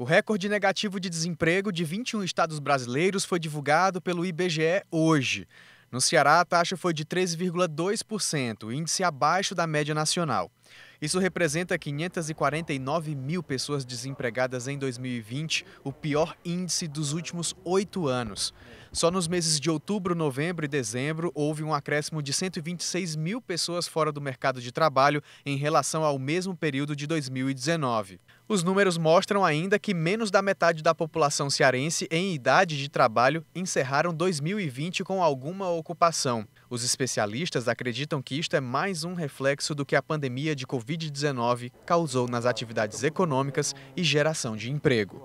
O recorde negativo de desemprego de 21 estados brasileiros foi divulgado pelo IBGE hoje. No Ceará, a taxa foi de 13,2%, índice abaixo da média nacional. Isso representa 549 mil pessoas desempregadas em 2020, o pior índice dos últimos oito anos. Só nos meses de outubro, novembro e dezembro, houve um acréscimo de 126 mil pessoas fora do mercado de trabalho em relação ao mesmo período de 2019. Os números mostram ainda que menos da metade da população cearense em idade de trabalho encerraram 2020 com alguma ocupação. Os especialistas acreditam que isto é mais um reflexo do que a pandemia de Covid-19 causou nas atividades econômicas e geração de emprego.